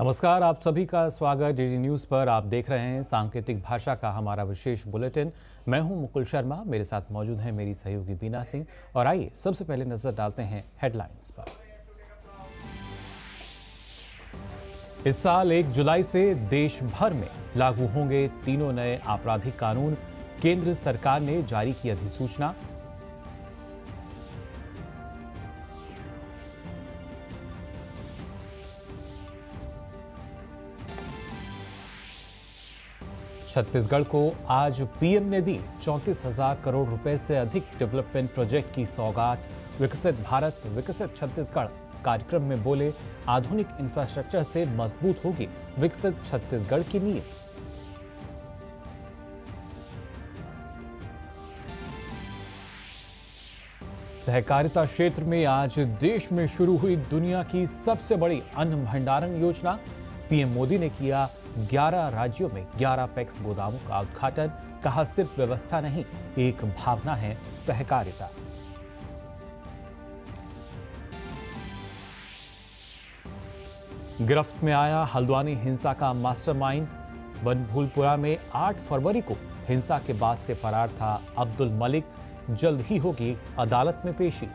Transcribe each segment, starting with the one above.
नमस्कार आप सभी का स्वागत डीडी न्यूज़ पर आप देख रहे हैं सांकेतिक भाषा का हमारा विशेष बुलेटिन मैं हूं मुकुल शर्मा मेरे साथ मौजूद हैं मेरी सहयोगी बीना सिंह और आइए सबसे पहले नजर डालते हैं हेडलाइंस पर इस साल एक जुलाई से देश भर में लागू होंगे तीनों नए आपराधिक कानून केंद्र सरकार ने जारी की अधिसूचना छत्तीसगढ़ को आज पीएम ने दी चौंतीस हजार करोड़ रुपए से अधिक डेवलपमेंट प्रोजेक्ट की सौगात विकसित भारत विकसित छत्तीसगढ़ कार्यक्रम में बोले आधुनिक इंफ्रास्ट्रक्चर से मजबूत होगी विकसित छत्तीसगढ़ की नींव सहकारिता क्षेत्र में आज देश में शुरू हुई दुनिया की सबसे बड़ी अन्न भंडारण योजना पीएम मोदी ने किया 11 राज्यों में 11 पैक्स गोदामों का उद्घाटन कहा सिर्फ व्यवस्था नहीं एक भावना है सहकारिता गिरफ्त में आया हल्द्वानी हिंसा का मास्टरमाइंड बनभूलपुरा में 8 फरवरी को हिंसा के बाद से फरार था अब्दुल मलिक जल्द ही होगी अदालत में पेशी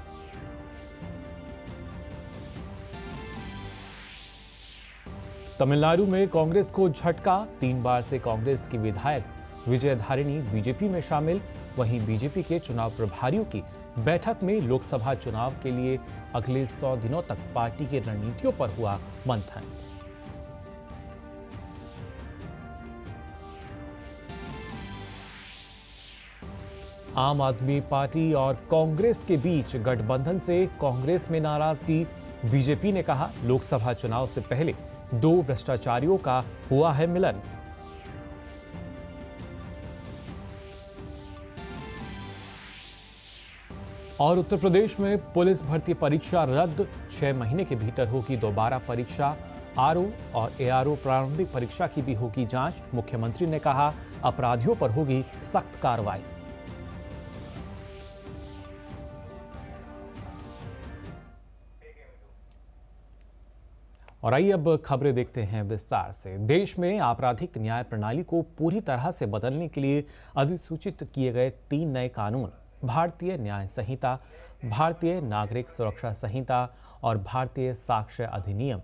तमिलनाडु में कांग्रेस को झटका तीन बार से कांग्रेस की विधायक विजय धारिणी बीजेपी में शामिल वहीं बीजेपी के चुनाव प्रभारियों की बैठक में लोकसभा चुनाव के लिए अगले सौ दिनों तक पार्टी की रणनीतियों पर हुआ मंथन आम आदमी पार्टी और कांग्रेस के बीच गठबंधन से कांग्रेस में नाराजगी बीजेपी ने कहा लोकसभा चुनाव से पहले दो भ्रष्टाचारियों का हुआ है मिलन और उत्तर प्रदेश में पुलिस भर्ती परीक्षा रद्द छह महीने के भीतर होगी दोबारा परीक्षा आरओ और एआरओ प्रारंभिक परीक्षा की भी होगी जांच मुख्यमंत्री ने कहा अपराधियों पर होगी सख्त कार्रवाई और आइए अब खबरें देखते हैं विस्तार से देश में आपराधिक न्याय प्रणाली को पूरी तरह से बदलने के लिए अधिसूचित किए गए तीन नए कानून भारतीय न्याय संहिता भारतीय नागरिक सुरक्षा संहिता और भारतीय साक्ष्य अधिनियम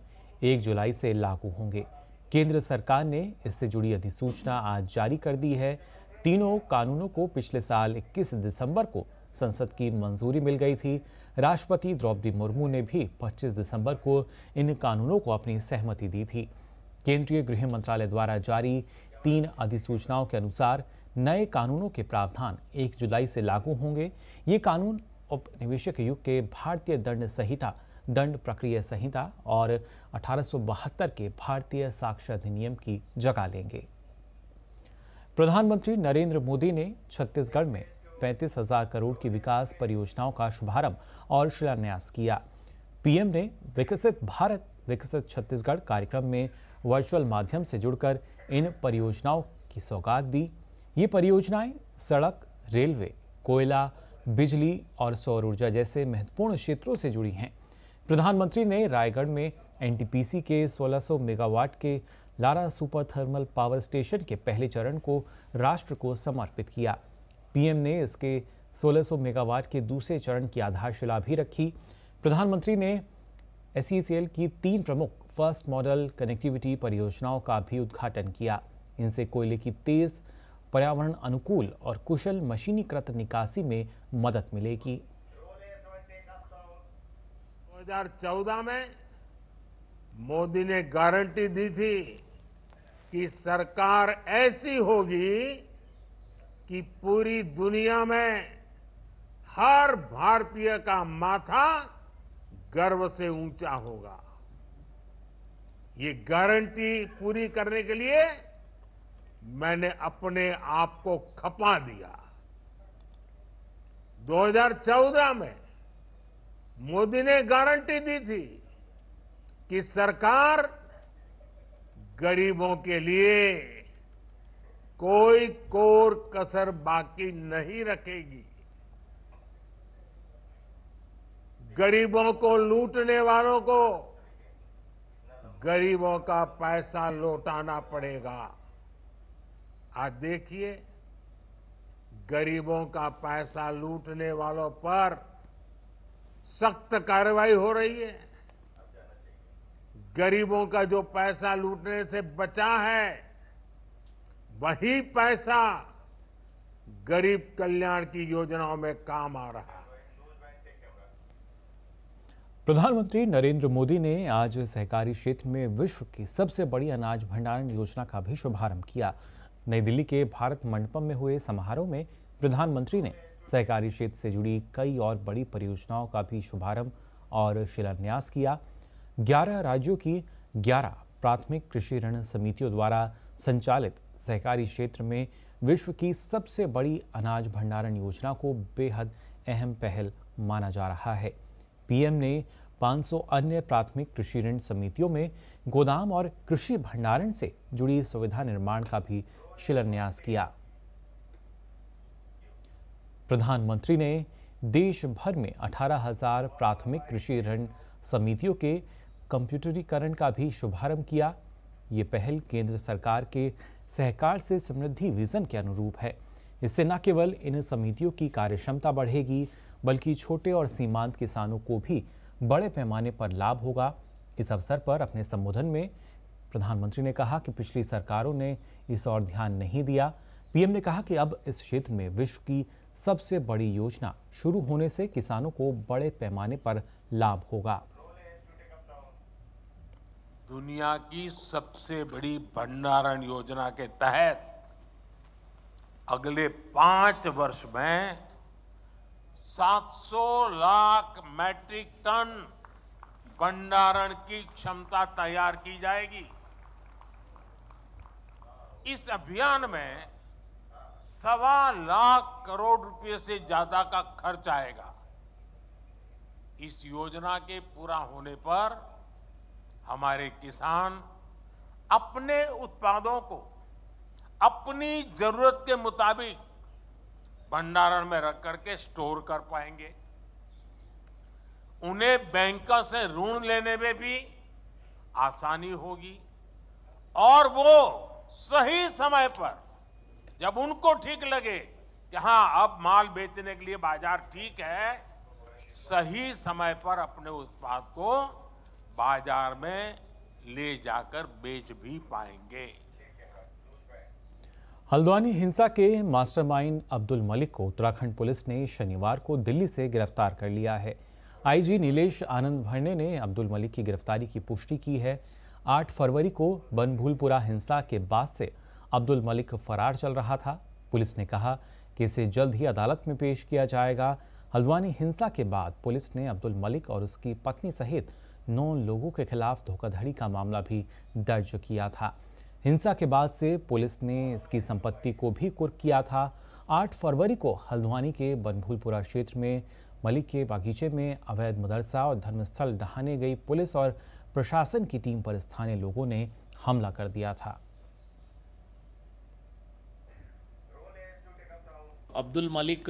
एक जुलाई से लागू होंगे केंद्र सरकार ने इससे जुड़ी अधिसूचना आज जारी कर दी है तीनों कानूनों को पिछले साल 21 दिसंबर को संसद की मंजूरी मिल गई थी राष्ट्रपति द्रौपदी मुर्मू ने भी 25 दिसंबर को इन कानूनों को अपनी सहमति दी थी केंद्रीय गृह मंत्रालय द्वारा जारी तीन अधिसूचनाओं के अनुसार नए कानूनों के प्रावधान 1 जुलाई से लागू होंगे ये कानून उपनिवेशक युग के भारतीय दंड संहिता दंड प्रक्रिया संहिता और अठारह के भारतीय साक्ष्य अधिनियम की जगह लेंगे प्रधानमंत्री नरेंद्र मोदी ने छत्तीसगढ़ में पैंतीस हजार करोड़ की विकास परियोजनाओं का शुभारंभ और शिलान्यास किया पीएम ने विकसित भारत विकसित छत्तीसगढ़ कार्यक्रम में वर्चुअल माध्यम से जुड़कर इन परियोजनाओं की सौगात दी ये परियोजनाएं सड़क रेलवे कोयला बिजली और सौर ऊर्जा जैसे महत्वपूर्ण क्षेत्रों से जुड़ी हैं प्रधानमंत्री ने रायगढ़ में एनटीपीसी के 1600 मेगावाट के Lara super thermal power station के पहले चरण को राष्ट्र को समर्पित किया पीएम ने इसके 1600 मेगावाट के दूसरे चरण की आधारशिला भी रखी प्रधानमंत्री ने एस e की तीन प्रमुख फर्स्ट मॉडल कनेक्टिविटी परियोजनाओं का भी उद्घाटन किया इनसे कोयले की तेज़ पर्यावरण अनुकूल और कुशल मशीनीकृत निकासी में मदद मिलेगी 2014 में मोदी ने गारंटी दी थी कि सरकार ऐसी होगी कि पूरी दुनिया में हर भारतीय का माथा गर्व से ऊंचा होगा ये गारंटी पूरी करने के लिए मैंने अपने आप को खपा दिया 2014 में मोदी ने गारंटी दी थी कि सरकार गरीबों के लिए कोई कोर कसर बाकी नहीं रखेगी गरीबों को लूटने वालों को गरीबों का पैसा लौटाना पड़ेगा आज देखिए गरीबों का पैसा लूटने वालों पर सख्त कार्रवाई हो रही है गरीबों का जो पैसा लूटने से बचा है वही पैसा गरीब कल्याण की योजनाओं में काम आ रहा है प्रधानमंत्री नरेंद्र मोदी ने आज सहकारी क्षेत्र में विश्व की सबसे बड़ी अनाज भंडारण योजना का भी शुभारंभ किया नई दिल्ली के भारत मंडपम में हुए समारोह में प्रधानमंत्री ने सहकारी क्षेत्र से जुड़ी कई और बड़ी परियोजनाओं का भी शुभारंभ और शिलान्यास किया 11 राज्यों की 11 प्राथमिक कृषि ऋण समितियों द्वारा संचालित सहकारी क्षेत्र में विश्व की सबसे बड़ी अनाज भंडारण योजना को बेहद अहम पहल माना जा रहा है पीएम ने 500 अन्य प्राथमिक कृषि ऋण समितियों में गोदाम और कृषि भंडारण से जुड़ी सुविधा निर्माण का भी शिलान्यास किया प्रधानमंत्री ने देश भर में 18,000 प्राथमिक कृषि ऋण समितियों के कंप्यूटरीकरण का भी शुभारंभ किया ये पहल केंद्र सरकार के सहकार से समृद्धि विजन के अनुरूप है इससे न केवल इन समितियों की कार्यक्षमता बढ़ेगी बल्कि छोटे और सीमांत किसानों को भी बड़े पैमाने पर लाभ होगा इस अवसर पर अपने संबोधन में प्रधानमंत्री ने कहा कि पिछली सरकारों ने इस ओर ध्यान नहीं दिया पीएम ने कहा कि अब इस क्षेत्र में विश्व की सबसे बड़ी योजना शुरू होने से किसानों को बड़े पैमाने पर लाभ होगा दुनिया की सबसे बड़ी भंडारण योजना के तहत अगले पांच वर्ष में 700 लाख मैट्रिक टन भंडारण की क्षमता तैयार की जाएगी इस अभियान में सवा लाख करोड़ रुपए से ज्यादा का खर्च आएगा इस योजना के पूरा होने पर हमारे किसान अपने उत्पादों को अपनी जरूरत के मुताबिक भंडारण में रख करके स्टोर कर पाएंगे उन्हें बैंकों से ऋण लेने में भी आसानी होगी और वो सही समय पर जब उनको ठीक लगे कि हाँ अब माल बेचने के लिए बाजार ठीक है सही समय पर अपने उत्पाद को बाजार में ले जाकर बेच भी पाएंगे हल्द्वानी हिंसा के मास्टरमाइंड अब्दुल मलिक को उत्तराखंड पुलिस ने शनिवार को दिल्ली से गिरफ्तार कर लिया है आईजी नीलेश आनंद भरने ने अब्दुल मलिक की गिरफ्तारी की पुष्टि की है 8 फरवरी को बनभूलपुरा हिंसा के बाद से अब्दुल मलिक फरार चल रहा था पुलिस ने कहा कि इसे जल्द ही अदालत में पेश किया जाएगा हल्द्वानी हिंसा के बाद पुलिस ने अब्दुल मलिक और उसकी पत्नी सहित नौ लोगों के खिलाफ धोखाधड़ी का मामला भी दर्ज किया था हिंसा के बाद से पुलिस ने इसकी संपत्ति को भी कुर्क किया था 8 फरवरी को हल्द्वानी के बनभूलपुरा क्षेत्र में मलिक के बागीचे में अवैध मदरसा और धर्मस्थल ढहाने गई पुलिस और प्रशासन की टीम पर स्थानीय लोगों ने हमला कर दिया था अब्दुल मलिक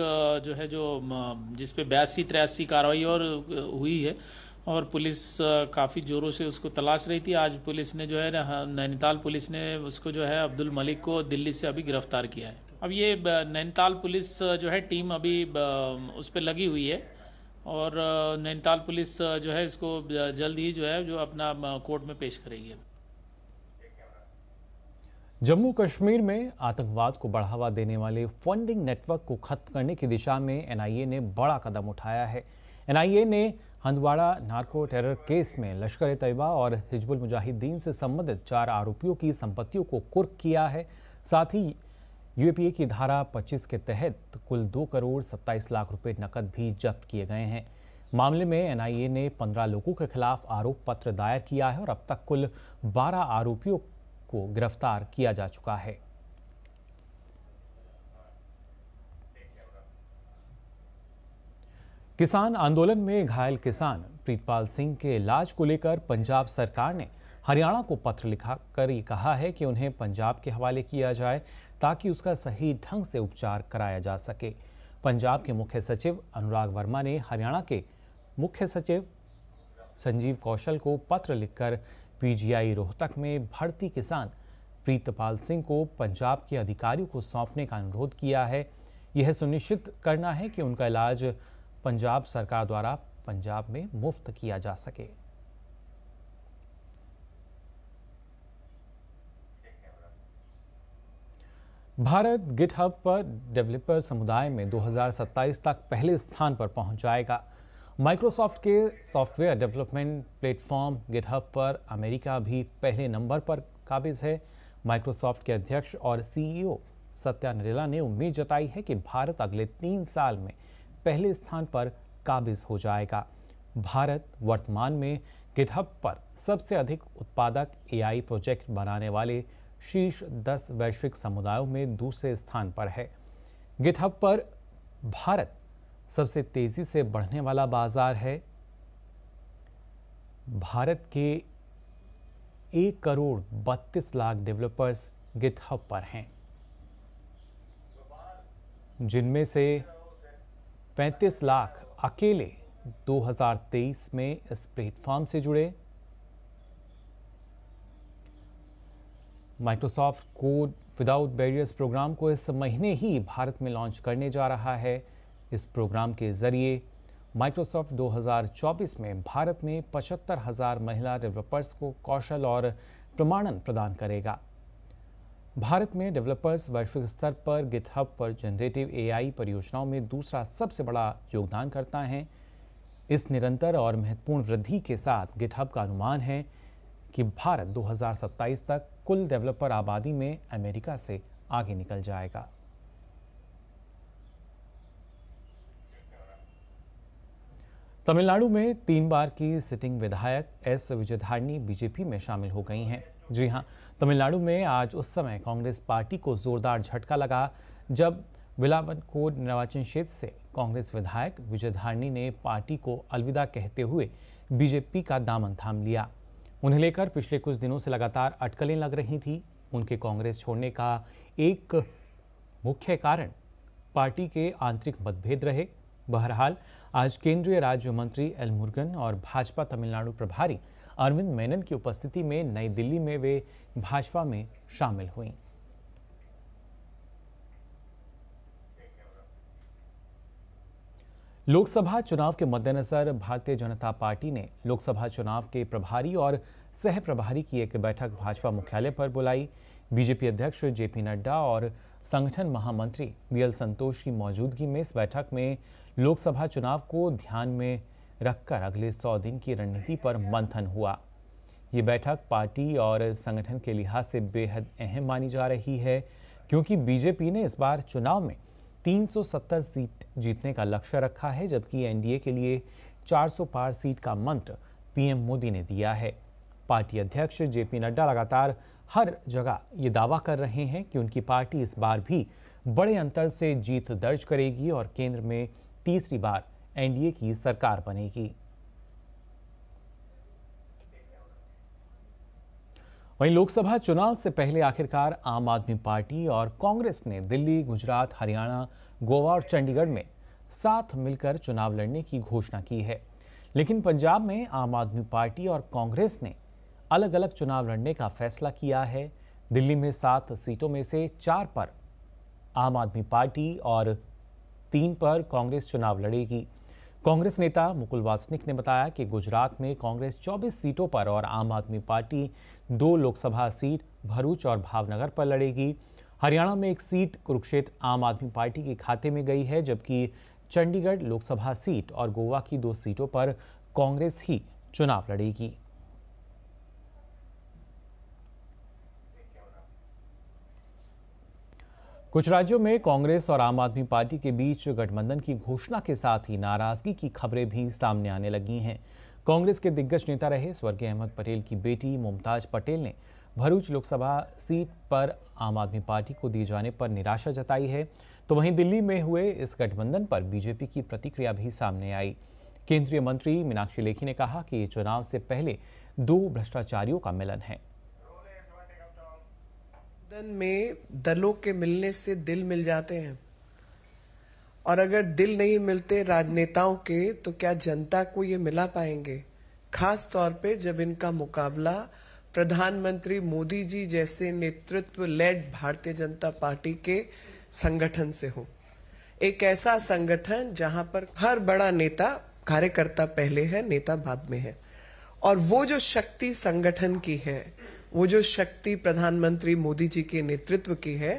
जो है जो जिस पे बयासी तिरासी कार्रवाई और हुई है और पुलिस काफ़ी ज़ोरों से उसको तलाश रही थी आज पुलिस ने जो है नैनीताल पुलिस ने उसको जो है अब्दुल मलिक को दिल्ली से अभी गिरफ्तार किया है अब ये नैनीताल पुलिस जो है टीम अभी उस पर लगी हुई है और नैनीताल पुलिस जो है इसको जल्द ही जो है जो अपना कोर्ट में पेश करेगी जम्मू कश्मीर में आतंकवाद को बढ़ावा देने वाले फंडिंग नेटवर्क को खत्म करने की दिशा में एनआईए ने बड़ा कदम उठाया है एनआईए ने हंदवाड़ा नार्को टेरर केस में लश्कर तैयबा और हिजबुल मुजाहिदीन से संबंधित चार आरोपियों की संपत्तियों को कुर्क किया है साथ ही यूएपीए की धारा 25 के तहत कुल दो करोड़ 27 लाख रुपए नकद भी जब्त किए गए हैं मामले में एनआईए ने 15 लोगों के खिलाफ आरोप पत्र दायर किया है और अब तक कुल 12 आरोपियों को गिरफ्तार किया जा चुका है किसान आंदोलन में घायल किसान प्रीतपाल सिंह के इलाज को लेकर पंजाब सरकार ने हरियाणा को पत्र लिखा कर ये कहा है कि उन्हें पंजाब के हवाले किया जाए ताकि उसका सही ढंग से उपचार कराया जा सके पंजाब के मुख्य सचिव अनुराग वर्मा ने हरियाणा के मुख्य सचिव संजीव कौशल को पत्र लिखकर पीजीआई रोहतक में भर्ती किसान प्रीतपाल सिंह को पंजाब के अधिकारियों को सौंपने का अनुरोध किया है यह सुनिश्चित करना है कि उनका इलाज पंजाब सरकार द्वारा पंजाब में मुफ्त किया जा सके भारत गिटहब पर डेवलपर समुदाय में 2027 तक पहले स्थान पर पहुंच जाएगा माइक्रोसॉफ्ट के सॉफ्टवेयर डेवलपमेंट प्लेटफॉर्म गिटहब पर अमेरिका भी पहले नंबर पर काबिज है माइक्रोसॉफ्ट के अध्यक्ष और सीईओ e सत्या नरेला ने उम्मीद जताई है कि भारत अगले तीन साल में पहले स्थान पर काबिज हो जाएगा भारत वर्तमान में गिटहब पर सबसे अधिक उत्पादक एआई प्रोजेक्ट बनाने वाले शीर्ष दस वैश्विक समुदायों में दूसरे स्थान पर है गिथब पर भारत सबसे तेजी से बढ़ने वाला बाजार है भारत के एक करोड़ बत्तीस लाख डेवलपर्स गिथब पर हैं जिनमें से 35 लाख अकेले 2023 में इस प्लेटफॉर्म से जुड़े Microsoft code without barriers program को इस महीने ही भारत में लॉन्च करने जा रहा है इस प्रोग्राम के ज़रिए माइक्रोसॉफ्ट 2024 में भारत में पचहत्तर हज़ार महिला डेवलपर्स को कौशल और प्रमाणन प्रदान करेगा भारत में डेवलपर्स वैश्विक स्तर पर गिटहब पर जनरेटिव एआई परियोजनाओं में दूसरा सबसे बड़ा योगदान करता है इस निरंतर और महत्वपूर्ण वृद्धि के साथ गिटहब का अनुमान है कि भारत 2027 तक कुल डेवलपर आबादी में अमेरिका से आगे निकल जाएगा तमिलनाडु में तीन बार की सिटिंग विधायक एस विजयधारणी बीजेपी में शामिल हो गई हैं जी हां तमिलनाडु में आज उस समय कांग्रेस पार्टी को जोरदार झटका लगा जब कोड निर्वाचन क्षेत्र से कांग्रेस विधायक विजयधारणी ने पार्टी को अलविदा कहते हुए बीजेपी का दामन थाम लिया उन्हें लेकर पिछले कुछ दिनों से लगातार अटकलें लग रही थी उनके कांग्रेस छोड़ने का एक मुख्य कारण पार्टी के आंतरिक मतभेद रहे बहरहाल आज केंद्रीय राज्य मंत्री एल मुर्गन और भाजपा तमिलनाडु प्रभारी अरविंद मेनन की उपस्थिति में नई दिल्ली में वे भाजपा में शामिल हुईं लोकसभा चुनाव के मद्देनजर भारतीय जनता पार्टी ने लोकसभा चुनाव के प्रभारी और सह प्रभारी की एक बैठक भाजपा मुख्यालय पर बुलाई बीजेपी अध्यक्ष जेपी नड्डा और संगठन महामंत्री बीएल संतोष की मौजूदगी में इस बैठक में लोकसभा चुनाव को ध्यान में रखकर अगले सौ दिन की रणनीति पर मंथन हुआ ये बैठक पार्टी और संगठन के लिहाज से बेहद अहम मानी जा रही है क्योंकि बीजेपी ने इस बार चुनाव में 370 सीट जीतने का लक्ष्य रखा है जबकि एनडीए के लिए 400 पार सीट का मंत्र पीएम मोदी ने दिया है पार्टी अध्यक्ष जेपी नड्डा लगातार हर जगह ये दावा कर रहे हैं कि उनकी पार्टी इस बार भी बड़े अंतर से जीत दर्ज करेगी और केंद्र में तीसरी बार एनडीए की सरकार बनेगी वहीं लोकसभा चुनाव से पहले आखिरकार आम आदमी पार्टी और कांग्रेस ने दिल्ली गुजरात हरियाणा गोवा और चंडीगढ़ में साथ मिलकर चुनाव लड़ने की घोषणा की है लेकिन पंजाब में आम आदमी पार्टी और कांग्रेस ने अलग अलग चुनाव लड़ने का फैसला किया है दिल्ली में सात सीटों में से चार पर आम आदमी पार्टी और तीन पर कांग्रेस चुनाव लड़ेगी कांग्रेस नेता मुकुल वासनिक ने बताया कि गुजरात में कांग्रेस 24 सीटों पर और आम आदमी पार्टी दो लोकसभा सीट भरूच और भावनगर पर लड़ेगी हरियाणा में एक सीट कुरुक्षेत्र आम आदमी पार्टी के खाते में गई है जबकि चंडीगढ़ लोकसभा सीट और गोवा की दो सीटों पर कांग्रेस ही चुनाव लड़ेगी कुछ राज्यों में कांग्रेस और आम आदमी पार्टी के बीच गठबंधन की घोषणा के साथ ही नाराजगी की खबरें भी सामने आने लगी हैं कांग्रेस के दिग्गज नेता रहे स्वर्गीय अहमद पटेल की बेटी मुमताज पटेल ने भरूच लोकसभा सीट पर आम आदमी पार्टी को दिए जाने पर निराशा जताई है तो वहीं दिल्ली में हुए इस गठबंधन पर बीजेपी की प्रतिक्रिया भी सामने आई केंद्रीय मंत्री मीनाक्षी लेखी ने कहा कि ये चुनाव से पहले दो भ्रष्टाचारियों का मिलन है बदन में दलों के मिलने से दिल मिल जाते हैं और अगर दिल नहीं मिलते राजनेताओं के तो क्या जनता को ये मिला पाएंगे खास तौर पे जब इनका मुकाबला प्रधानमंत्री मोदी जी जैसे नेतृत्व लेड भारतीय जनता पार्टी के संगठन से हो एक ऐसा संगठन जहां पर हर बड़ा नेता कार्यकर्ता पहले है नेता बाद में है और वो जो शक्ति संगठन की है वो जो शक्ति प्रधानमंत्री मोदी जी के नेतृत्व की है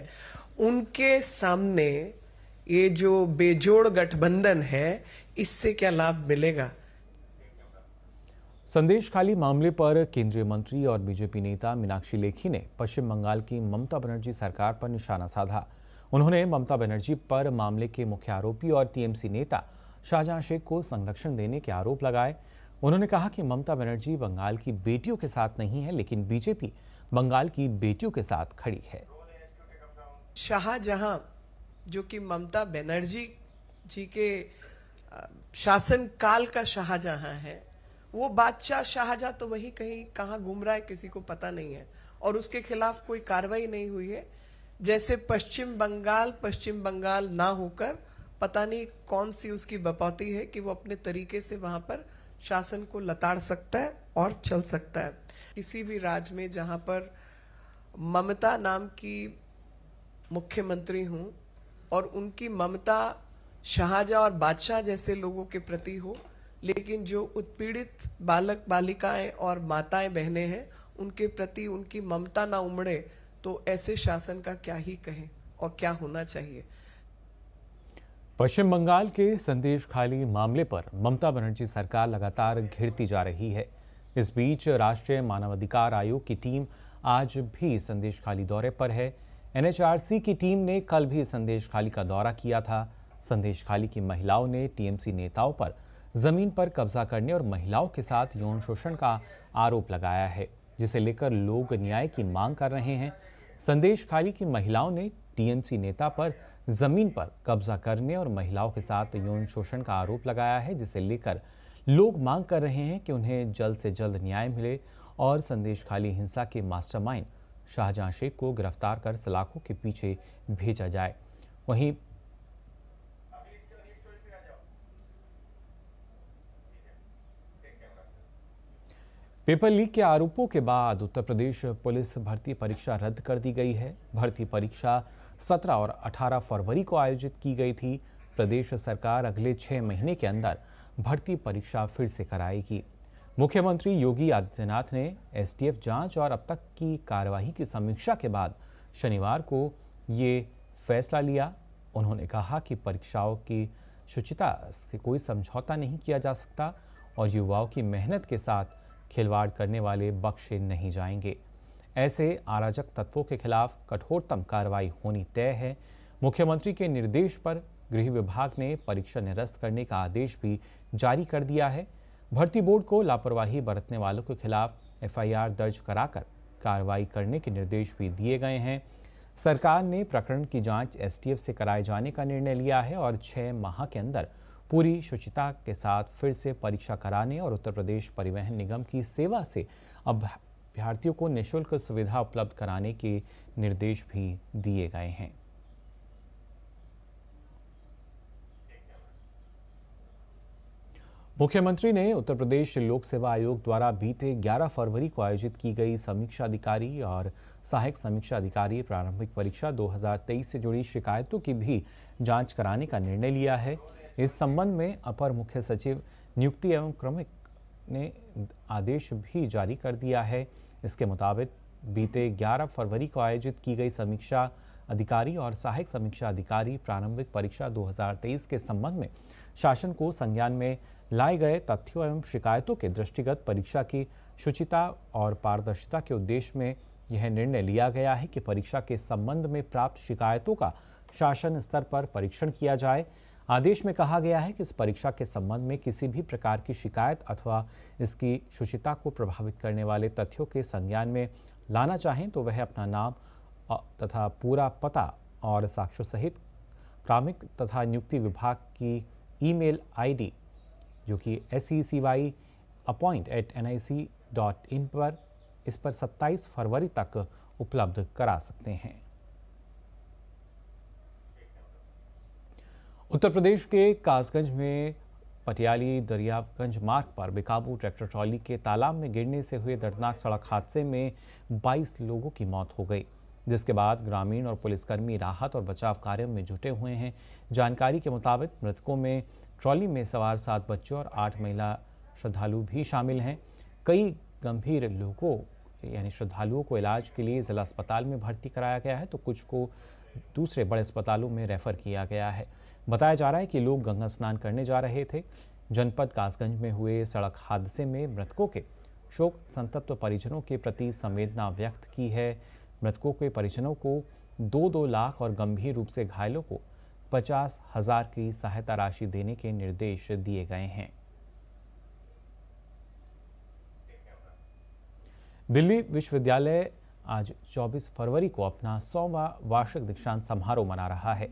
उनके सामने ये जो बेजोड़ गठबंधन है इससे क्या लाभ मिलेगा संदेश खाली मामले पर केंद्रीय मंत्री और बीजेपी नेता मीनाक्षी लेखी ने पश्चिम बंगाल की ममता बनर्जी सरकार पर निशाना साधा उन्होंने ममता बनर्जी पर मामले के मुख्य आरोपी और टीएमसी नेता शाहजहां शेख को संरक्षण देने के आरोप लगाए उन्होंने कहा कि ममता बनर्जी बंगाल की बेटियों के साथ नहीं है लेकिन बीजेपी बंगाल की बेटियों के साथ खड़ी है शाहजहां जो कि ममता बनर्जी जी के शासन काल का शाहजहां है वो बादशाह शाहजहां तो वही कहीं कहा घूम रहा है किसी को पता नहीं है और उसके खिलाफ कोई कार्रवाई नहीं हुई है जैसे पश्चिम बंगाल पश्चिम बंगाल ना होकर पता नहीं कौन सी उसकी बपौती है कि वो अपने तरीके से वहां पर शासन को लताड़ सकता है और चल सकता है किसी भी राज्य में जहाँ पर ममता नाम की मुख्यमंत्री हूँ और उनकी ममता शाहजहाँ और बादशाह जैसे लोगों के प्रति हो लेकिन जो उत्पीड़ित बालक बालिकाएं और माताएं बहनें हैं उनके प्रति उनकी ममता ना उमड़े तो ऐसे शासन का क्या ही कहें और क्या होना चाहिए पश्चिम बंगाल के संदेश खाली मामले पर ममता बनर्जी सरकार लगातार घिरती जा रही है इस बीच राष्ट्रीय मानवाधिकार आयोग की टीम आज भी संदेश खाली दौरे पर है एनएचआरसी की टीम ने कल भी संदेश खाली का दौरा किया था संदेश खाली की महिलाओं ने टीएमसी नेताओं पर जमीन पर कब्जा करने और महिलाओं के साथ यौन शोषण का आरोप लगाया है जिसे लेकर लोग न्याय की मांग कर रहे हैं संदेश खाली की महिलाओं ने टीएमसी नेता पर जमीन पर कब्जा करने और महिलाओं के साथ यौन शोषण का आरोप लगाया है जिसे लेकर लोग मांग कर रहे हैं कि उन्हें जल्द से जल्द न्याय मिले और संदेश खाली हिंसा के मास्टरमाइंड शाहजहां शेख को गिरफ्तार कर सलाखों के पीछे भेजा जाए वहीं पेपर लीक के आरोपों के बाद उत्तर प्रदेश पुलिस भर्ती परीक्षा रद्द कर दी गई है भर्ती परीक्षा सत्रह और अठारह फरवरी को आयोजित की गई थी प्रदेश सरकार अगले छह महीने के अंदर भर्ती परीक्षा फिर से कराएगी मुख्यमंत्री योगी आदित्यनाथ ने एसटीएफ जांच और अब तक की कार्यवाही की समीक्षा के बाद शनिवार को ये फैसला लिया उन्होंने कहा कि परीक्षाओं की शुचिता से कोई समझौता नहीं किया जा सकता और युवाओं की मेहनत के साथ खिलवाड़ करने वाले बख्शे नहीं जाएंगे ऐसे अराजक तत्वों के खिलाफ कठोरतम कार्रवाई होनी तय है मुख्यमंत्री के निर्देश पर गृह विभाग ने परीक्षा निरस्त करने का आदेश भी जारी कर दिया है भर्ती बोर्ड को लापरवाही बरतने वालों के खिलाफ एफआईआर दर्ज कराकर कार्रवाई करने के निर्देश भी दिए गए हैं सरकार ने प्रकरण की जांच एसटीएफ से कराए जाने का निर्णय लिया है और छः माह के अंदर पूरी शुचिता के साथ फिर से परीक्षा कराने और उत्तर प्रदेश परिवहन निगम की सेवा से अब अभ्यार्थियों को निशुल्क सुविधा उपलब्ध कराने के निर्देश भी दिए गए हैं मुख्यमंत्री ने उत्तर प्रदेश लोक सेवा आयोग द्वारा बीते 11 फरवरी को आयोजित की गई समीक्षा अधिकारी और सहायक समीक्षा अधिकारी प्रारंभिक परीक्षा 2023 से जुड़ी शिकायतों की भी जांच कराने का निर्णय लिया है इस संबंध में अपर मुख्य सचिव नियुक्ति एवं क्रमिक ने आदेश भी जारी कर दिया है इसके मुताबिक बीते 11 फरवरी को आयोजित की गई समीक्षा अधिकारी और सहायक समीक्षा अधिकारी प्रारंभिक परीक्षा 2023 के संबंध में शासन को संज्ञान में लाए गए तथ्यों एवं शिकायतों के दृष्टिगत परीक्षा की शुचिता और पारदर्शिता के उद्देश्य में यह निर्णय लिया गया है कि परीक्षा के संबंध में प्राप्त शिकायतों का शासन स्तर पर परीक्षण किया जाए आदेश में कहा गया है कि इस परीक्षा के संबंध में किसी भी प्रकार की शिकायत अथवा इसकी शुचिता को प्रभावित करने वाले तथ्यों के संज्ञान में लाना चाहें तो वह अपना नाम तथा पूरा पता और साक्ष्यों सहित क्रामिक तथा नियुक्ति विभाग की ईमेल आईडी जो कि S C C Y appoint at N I C dot in पर इस पर 27 फरवरी तक उपलब्ध करा सकते हैं उत्तर प्रदेश के कासगंज में पटियाली दरियागंज मार्ग पर बेकाबू ट्रैक्टर ट्रॉली के तालाब में गिरने से हुए दर्दनाक सड़क हादसे में 22 लोगों की मौत हो गई जिसके बाद ग्रामीण और पुलिसकर्मी राहत और बचाव कार्य में जुटे हुए हैं जानकारी के मुताबिक मृतकों में ट्रॉली में सवार सात बच्चों और आठ महिला श्रद्धालु भी शामिल हैं कई गंभीर लोगों यानी श्रद्धालुओं को इलाज के लिए ज़िला अस्पताल में भर्ती कराया गया है तो कुछ को दूसरे बड़े अस्पतालों में रेफर किया गया है बताया जा रहा है कि लोग गंगा स्नान करने जा रहे थे जनपद कासगंज में हुए सड़क हादसे में मृतकों के शोक संतप्त परिजनों के प्रति संवेदना व्यक्त की है मृतकों के परिजनों को दो दो लाख और गंभीर रूप से घायलों को पचास हजार की सहायता राशि देने के निर्देश दिए गए हैं दिल्ली विश्वविद्यालय आज 24 फरवरी को अपना सौवा वार्षिक दीक्षांत समारोह मना रहा है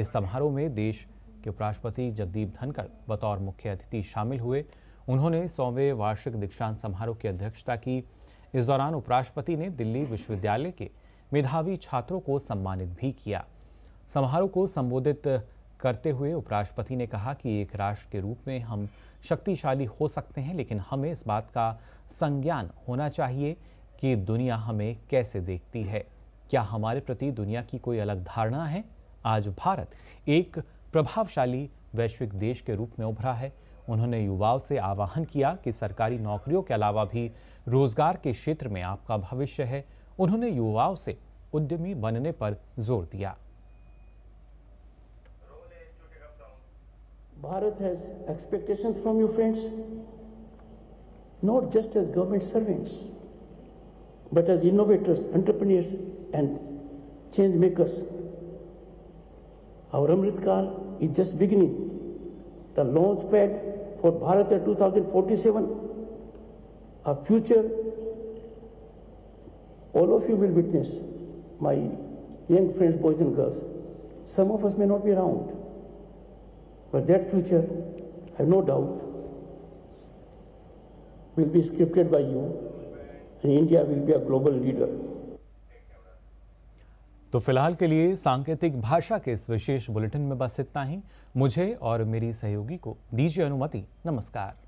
इस समारोह में देश के उपराष्ट्रपति जगदीप धनखड़ बतौर मुख्य अतिथि शामिल हुए उन्होंने सौवें वार्षिक दीक्षांत समारोह की अध्यक्षता की इस दौरान उपराष्ट्रपति ने दिल्ली विश्वविद्यालय के मेधावी छात्रों को सम्मानित भी किया समारोह को संबोधित करते हुए उपराष्ट्रपति ने कहा कि एक राष्ट्र के रूप में हम शक्तिशाली हो सकते हैं लेकिन हमें इस बात का संज्ञान होना चाहिए कि दुनिया हमें कैसे देखती है क्या हमारे प्रति दुनिया की कोई अलग धारणा है आज भारत एक प्रभावशाली वैश्विक देश के रूप में उभरा है उन्होंने युवाओं से आवाहन किया कि सरकारी नौकरियों के अलावा भी रोजगार के क्षेत्र में आपका भविष्य है उन्होंने युवाओं से उद्यमी बनने पर जोर दिया Bharat has expectations from you, friends, not just as government servants, but as innovators, entrepreneurs, and change makers. Our Amritkal is just beginning. The launch pad for Bharatya 2047, a future all of you will witness, my young friends, boys and girls. Some of us may not be around, but that future, I have no doubt, will be scripted by you, and India will be a global leader. तो फिलहाल के लिए सांकेतिक भाषा के इस विशेष bulletin में बस इतना ही मुझे और मेरी सहयोगी को दीजिए अनुमति नमस्कार